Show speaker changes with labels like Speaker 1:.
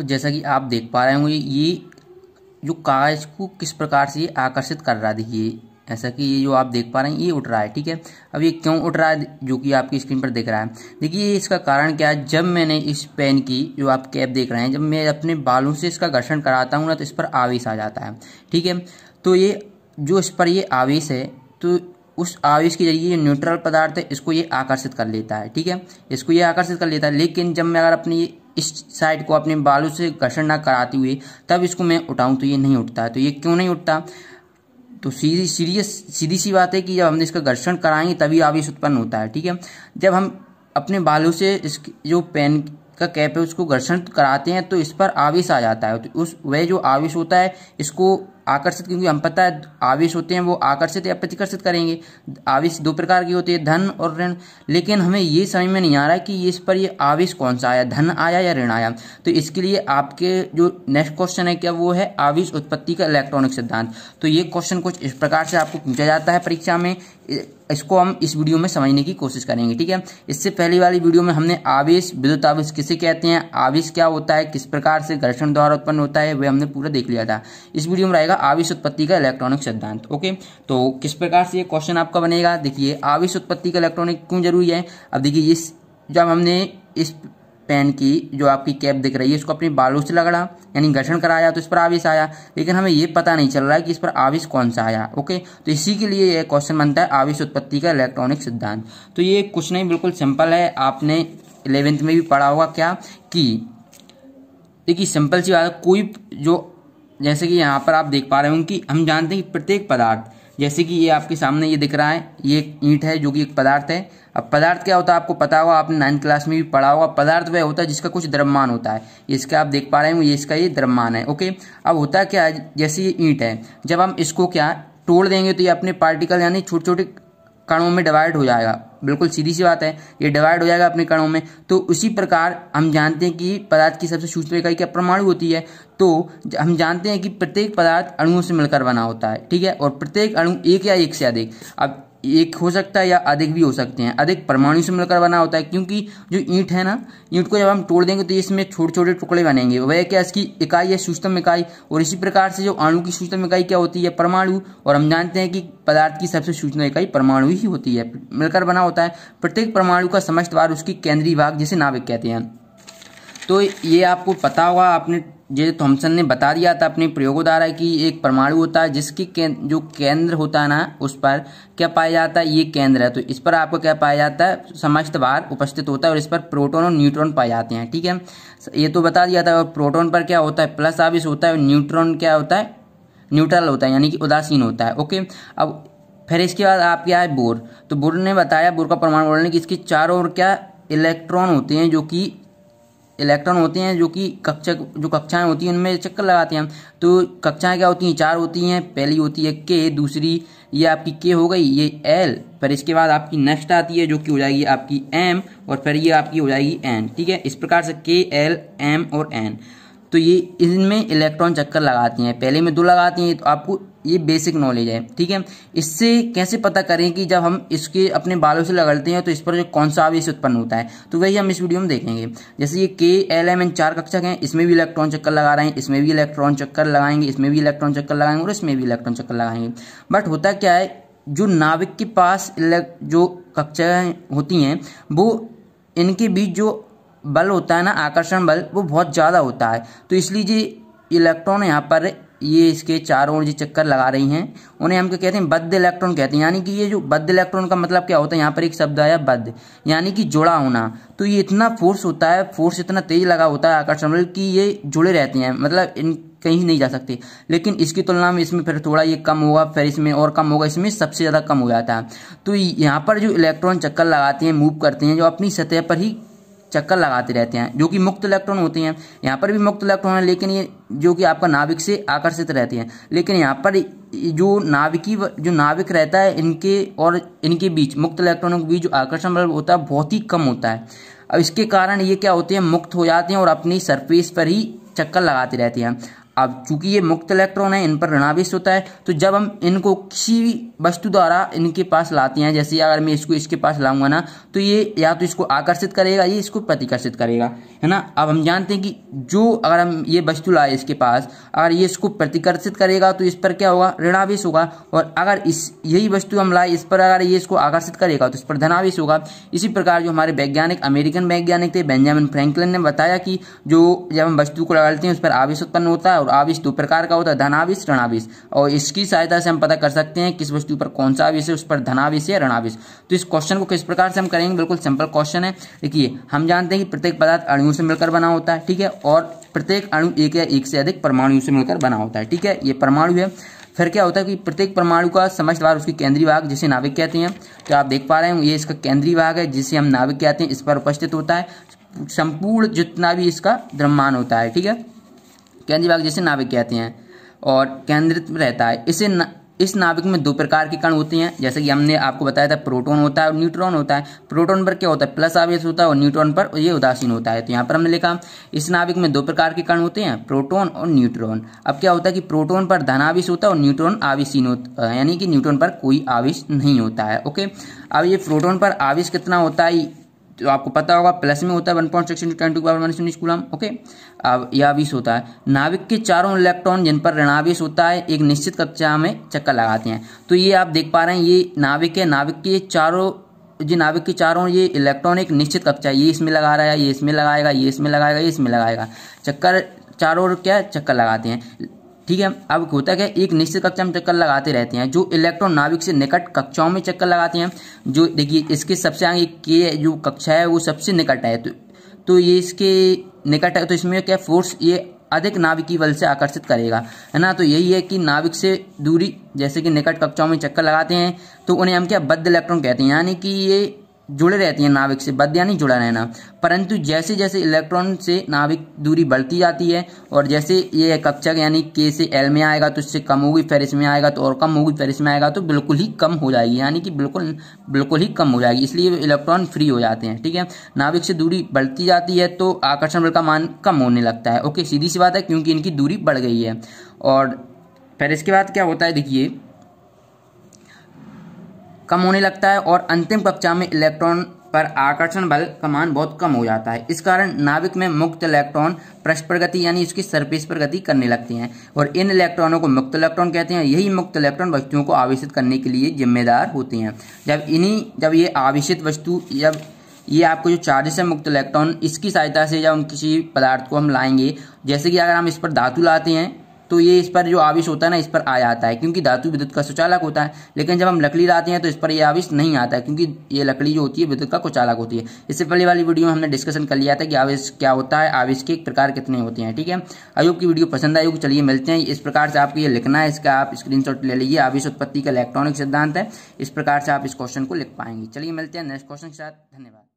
Speaker 1: तो जैसा कि आप देख पा रहे होंगे ये जो कागज को किस प्रकार से ये आकर्षित कर रहा देखिए ऐसा कि ये जो आप देख पा रहे हैं ये उठ रहा है ठीक है अब ये क्यों उठ रहा है जो कि आपकी स्क्रीन पर दिख रहा है देखिए इसका कारण क्या है जब मैंने इस पेन की जो आप कैप देख रहे हैं जब मैं अपने बालों से इसका घर्षण कराता हूँ ना तो इस पर आवेश आ जाता है ठीक है तो ये जो इस पर ये आवेश है तो उस आवेश के जरिए ये न्यूट्रल पदार्थ है इसको ये आकर्षित कर लेता है ठीक है इसको ये आकर्षित कर लेता है लेकिन जब मैं अगर अपनी इस साइड को अपने बालों से घर्षण ना कराते हुए तब इसको मैं उठाऊँ तो ये नहीं उठता है तो ये क्यों नहीं उठता तो सीधी सीरियस सीधी सी बात है कि जब हम इसका घर्षण कराएंगे तभी आवेश उत्पन्न होता है ठीक है जब हम अपने बालों से इस जो पेन का कैप है उसको घर्षण कराते हैं तो इस पर आवेश आ जाता है तो उस वह जो आवेश होता है इसको आकर्षित क्योंकि हम पता है आवेश होते हैं वो आकर्षित या प्रतिकर्षित करेंगे आवेश दो प्रकार के होते हैं धन और ऋण लेकिन हमें ये समझ में नहीं आ रहा है कि इस पर ये आवेश कौन सा आया धन आया या ऋण आया तो इसके लिए आपके जो नेक्स्ट क्वेश्चन है क्या वो है आवेश उत्पत्ति का इलेक्ट्रॉनिक सिद्धांत तो ये क्वेश्चन कुछ इस प्रकार से आपको पूछा जाता है परीक्षा में इसको हम इस वीडियो में समझने की कोशिश करेंगे ठीक है इससे पहले वाली वीडियो में हमने आवेश विद्युत आवेश किसे कहते हैं आवेश क्या होता है किस प्रकार से घर्षण द्वारा उत्पन्न होता है वह हमने पूरा देख लिया था इस वीडियो में रहेगा आवेश उत्पत्ति का इलेक्ट्रॉनिक सिद्धांत ओके तो किस प्रकार से ये क्वेश्चन आपका बनेगा देखिए आवेश उत्पत्ति का इलेक्ट्रॉनिक क्यों जरूरी है अब देखिए इस जब हमने इस पेन की जो आपकी कैप दिख रही है इसको अपने बालों से लगड़ा यानी घर्षण कराया तो इस पर आविश आया लेकिन हमें ये पता नहीं चल रहा है कि इस पर आविश कौन सा आया ओके तो इसी के लिए यह क्वेश्चन बनता है आविश उत्पत्ति का इलेक्ट्रॉनिक सिद्धांत तो ये कुछ नहीं बिल्कुल सिंपल है आपने इलेवेंथ में भी पढ़ा होगा क्या कि देखिए सिंपल सी बात है कोई जो जैसे कि यहाँ पर आप देख पा रहे हो कि हम जानते हैं कि प्रत्येक पदार्थ जैसे कि ये आपके सामने ये दिख रहा है ये एक ईंट है जो कि एक पदार्थ है अब पदार्थ क्या होता है आपको पता होगा आपने नाइन्थ क्लास में भी पढ़ा होगा पदार्थ वह होता है जिसका कुछ द्रव्यमान होता है इसका आप देख पा रहे हो ये इसका ये द्रव्यमान है ओके अब होता क्या है जैसे ये ईंट है जब हम इसको क्या तोड़ देंगे तो ये अपने पार्टिकल यानी छोटे छोटे कणों में डिवाइड हो जाएगा बिल्कुल सीधी सी बात है ये डिवाइड हो जाएगा अपने कणों में तो उसी प्रकार हम जानते हैं कि पदार्थ की सबसे सूचना इकाई क्या परमाणु होती है तो हम जानते हैं कि प्रत्येक पदार्थ अणुओं से मिलकर बना होता है ठीक है और प्रत्येक अणु एक या एक से अधिक अब एक हो सकता है या अधिक भी हो सकते हैं अधिक परमाणु से मिलकर बना होता है क्योंकि जो ईंट है ना ईंट को जब हम तोड़ देंगे तो इसमें छोटे छोटे टुकड़े बनेंगे वह क्या इसकी इकाई है सूक्ष्म इकाई और इसी प्रकार से जो अणु की सूक्ष्म इकाई क्या होती है परमाणु और हम जानते हैं कि पदार्थ की सबसे सूचना इकाई परमाणु ही होती है मिलकर बना होता है प्रत्येक परमाणु का समस्त भार उसकी केंद्रीय भाग जिसे नाभिक कहते हैं तो ये आपको पता होगा आपने जे थॉम्सन ने बता दिया था अपने प्रयोगों द्वारा कि एक परमाणु होता है जिसकी के, जो केंद्र होता है ना उस पर क्या पाया जाता है ये केंद्र है तो इस पर आपको क्या पाया जाता है समस्त बार उपस्थित होता है और इस पर प्रोटॉन और न्यूट्रॉन पाए जाते हैं ठीक है ये तो बता दिया था और प्रोटोन पर क्या होता है प्लस आविश होता है और न्यूट्रॉन क्या होता है न्यूट्रल होता है यानी कि उदासीन होता है ओके अब फिर इसके बाद आप क्या है बोर तो बोर ने बताया बोर का प्रमाण बोलने कि इसकी चारों ओर क्या इलेक्ट्रॉन होते हैं जो कि इलेक्ट्रॉन होते हैं जो कि कक्षक जो कक्षाएं होती हैं उनमें चक्कर लगाते हैं तो कक्षाएं क्या होती हैं चार होती हैं पहली होती है के दूसरी ये आपकी के हो गई ये एल पर इसके बाद आपकी नेक्स्ट आती है जो कि हो जाएगी आपकी एम और फिर ये आपकी हो जाएगी एन ठीक है इस प्रकार से के एल एम और एन तो ये इनमें इलेक्ट्रॉन चक्कर लगाती हैं पहले में दो लगाती हैं तो आपको ये बेसिक नॉलेज है ठीक है इससे कैसे पता करें कि जब हम इसके अपने बालों से लगड़ते हैं तो इस पर जो कौन सा आवेश उत्पन्न होता है तो वही हम इस वीडियो में देखेंगे जैसे ये के एल एम एन चार कक्षक हैं इसमें भी इलेक्ट्रॉन चक्कर लगा रहे हैं इसमें भी इलेक्ट्रॉन चक्कर लगाएंगे इसमें भी इलेक्ट्रॉन चक्कर लगाएंगे और इसमें भी इलेक्ट्रॉन चक्कर लगाएंगे बट होता क्या है जो नाविक के पास जो कक्षाएँ होती हैं वो इनके बीच जो बल होता है ना आकर्षण बल वो बहुत ज़्यादा होता है तो इसलिए जी इलेक्ट्रॉन यहाँ पर ये इसके चारों ओर जो चक्कर लगा रही हैं उन्हें हम क्या कहते हैं बद्ध इलेक्ट्रॉन कहते हैं यानी कि ये जो बद्ध इलेक्ट्रॉन का मतलब क्या होता है यहाँ पर एक शब्द आया बद्ध यानी कि जुड़ा होना तो ये इतना फोर्स होता है फोर्स इतना तेज लगा होता है आकर्षण बल कि ये जुड़े रहते हैं मतलब इन कहीं नहीं जा सकते लेकिन इसकी तुलना में इसमें फिर थोड़ा ये कम होगा फिर इसमें और कम होगा इसमें सबसे ज़्यादा कम हो जाता है तो यहाँ पर जो इलेक्ट्रॉन चक्कर लगाते हैं मूव करते हैं जो अपनी सतह पर ही चक्कर लगाते रहते हैं जो कि मुक्त इलेक्ट्रॉन होते हैं यहाँ पर भी मुक्त इलेक्ट्रॉन है लेकिन ये जो कि आपका नाभिक से आकर्षित रहते हैं लेकिन यहाँ पर जो नाभिकी जो नाभिक रहता है इनके और इनके बीच मुक्त इलेक्ट्रॉनों के बीच जो आकर्षण बल होता है बहुत ही कम होता है अब इसके कारण ये क्या होते हैं मुक्त हो जाते हैं और अपनी सरफेस पर ही चक्कर लगाते रहते हैं अब चूंकि ये मुक्त इलेक्ट्रॉन है इन पर ऋणावेश होता है तो जब हम इनको किसी भी वस्तु द्वारा इनके पास लाते हैं जैसे अगर मैं इसको इसके पास लाऊंगा ना तो ये या तो इसको आकर्षित करेगा ये इसको प्रतिकर्षित करेगा है ना अब हम जानते हैं कि जो अगर हम ये वस्तु लाए इसके पास अगर ये इसको प्रतिकर्षित करेगा तो इस पर क्या होगा ऋणावेश होगा और अगर इस यही वस्तु हम लाए इस पर अगर ये इसको आकर्षित करेगा तो इस पर धनावेश होगा इसी प्रकार जो हमारे वैज्ञानिक अमेरिकन वैज्ञानिक थे बेंजामिन फ्रेंकलिन ने बताया कि जो जब हम वस्तु को लगाते हैं उस पर आवेश उत्पन्न होता है और आविश दो प्रकार का होता है धनाविश ऋणाविश और इसकी सहायता से हम पता कर सकते हैं किस वस्तु पर कौन सा आविश है उस पर धनाविश या ऋणाविश तो इस क्वेश्चन को किस प्रकार से हम करेंगे बिल्कुल सिंपल क्वेश्चन है देखिए हम जानते हैं कि प्रत्येक पदार्थ अणुओं से मिलकर बना होता है ठीक है और प्रत्येक अणु एक या एक से अधिक परमाणु से मिलकर बना होता है ठीक है ये परमाणु है फिर क्या होता है कि प्रत्येक परमाणु का समझदार उसकी केंद्रीय भाग जिसे नाभिक कहते हैं तो आप देख पा रहे हैं ये इसका केंद्रीय भाग है जिसे हम नाभिक कहते हैं इस पर उपस्थित होता है संपूर्ण जितना भी इसका द्रव्यमान होता है ठीक है केंद्रीय भाग जिसे नाभिक कहते हैं और केंद्रित रहता है इसे न, इस नाभिक में दो प्रकार के कण होते हैं जैसे कि हमने आपको बताया था प्रोटॉन होता है और न्यूट्रॉन होता है प्रोटॉन पर क्या होता है प्लस आवेश होता है और न्यूट्रॉन पर ये उदासीन होता है तो यहाँ पर हमने लिखा इस नाभिक में दो प्रकार के कण होते हैं प्रोटॉन और न्यूट्रॉन अब क्या होता है कि प्रोटोन पर धनावेश होता है और न्यूट्रॉन आवेशीन होता है यानी कि न्यूट्रॉन पर कोई आवेश नहीं होता है ओके अब ये प्रोटोन पर आवेश कितना होता है तो आपको पता होगा प्लस में होता है one point six into ten to power minus उन्नीस कूलम ओके अब यह आवेश होता है नाविक के चारों इलेक्ट्रॉन जिन पर ऋणावेश होता है एक निश्चित कक्षा में चक्कर लगाते हैं तो ये आप देख पा रहे हैं ये नाविक है नाविक के चारों जी नाविक के चारों ये एक निश्चित कक्षा ये इसमें लगा रहा है ये इसमें लगाएगा ये इसमें लगाएगा ये इसमें लगाएगा चक्कर चारों क्या चक्कर लगाते हैं ठीक है अब होता है एक निश्चित कक्षा में चक्कर लगाते रहते हैं जो इलेक्ट्रॉन नाभिक से निकट कक्षाओं में चक्कर लगाते हैं जो देखिए इसके सबसे आगे के जो कक्षा है वो सबसे निकट है तो तो ये इसके निकट है तो इसमें क्या फोर्स ये अधिक नाभिकीय बल से आकर्षित करेगा है ना तो यही है कि नाभिक से दूरी जैसे कि निकट कक्षाओं में चक्कर लगाते हैं तो उन्हें हम क्या बद्ध इलेक्ट्रॉन कहते हैं यानी कि ये जुड़े रहती हैं नाभिक से बद यानी जुड़ा रहना परंतु जैसे जैसे इलेक्ट्रॉन से नाभिक दूरी बढ़ती जाती है और जैसे ये कक्षक यानी के से एल में आएगा तो इससे कम होगी फिर इसमें आएगा तो और कम होगी फिर इसमें आएगा तो बिल्कुल ही कम हो जाएगी यानी कि बिल्कुल बिल्कुल ही कम हो जाएगी इसलिए इलेक्ट्रॉन फ्री हो जाते हैं ठीक है नाभिक से दूरी बढ़ती जाती है तो आकर्षण बल का मान कम होने लगता है ओके सीधी सी बात है क्योंकि इनकी दूरी बढ़ गई है और फिर इसके बाद क्या होता है देखिए कम होने लगता है और अंतिम कक्षा में इलेक्ट्रॉन पर आकर्षण बल का मान बहुत कम हो जाता है इस कारण नाभिक में मुक्त इलेक्ट्रॉन पृष्ठ पर गति यानी उसकी सरफेस पर गति करने लगती हैं और इन इलेक्ट्रॉनों को मुक्त इलेक्ट्रॉन कहते हैं यही मुक्त इलेक्ट्रॉन वस्तुओं को आवेशित करने के लिए जिम्मेदार होते हैं जब इन्हीं जब ये आवेशित वस्तु जब ये आपको जो चार्जेस है मुक्त इलेक्ट्रॉन इसकी सहायता से जब हम किसी पदार्थ को हम लाएंगे जैसे कि अगर हम इस पर धातु लाते हैं तो ये इस पर जो आविश होता है ना इस पर आ जाता है क्योंकि धातु विद्युत का सुचालक होता है लेकिन जब हम लकड़ी लाते हैं तो इस पर यह आविश नहीं आता है क्योंकि ये लकड़ी जो होती है विद्युत का कुचालक होती है इससे पहले वाली वीडियो में हमने डिस्कशन कर लिया था कि आवेश क्या होता है आविश के प्रकार कितने होते हैं ठीक है आयोग की वीडियो पसंद आयोग चलिए मिलते हैं इस प्रकार से आपको ये लिखना है इसका आप स्क्रीन ले लीजिए आविश उत्पत्ति का इलेक्ट्रॉनिक सिद्धांत है इस प्रकार से आप इस क्वेश्चन को लिख पाएंगे चलिए मिलते हैं नेक्स्ट क्वेश्चन के साथ धन्यवाद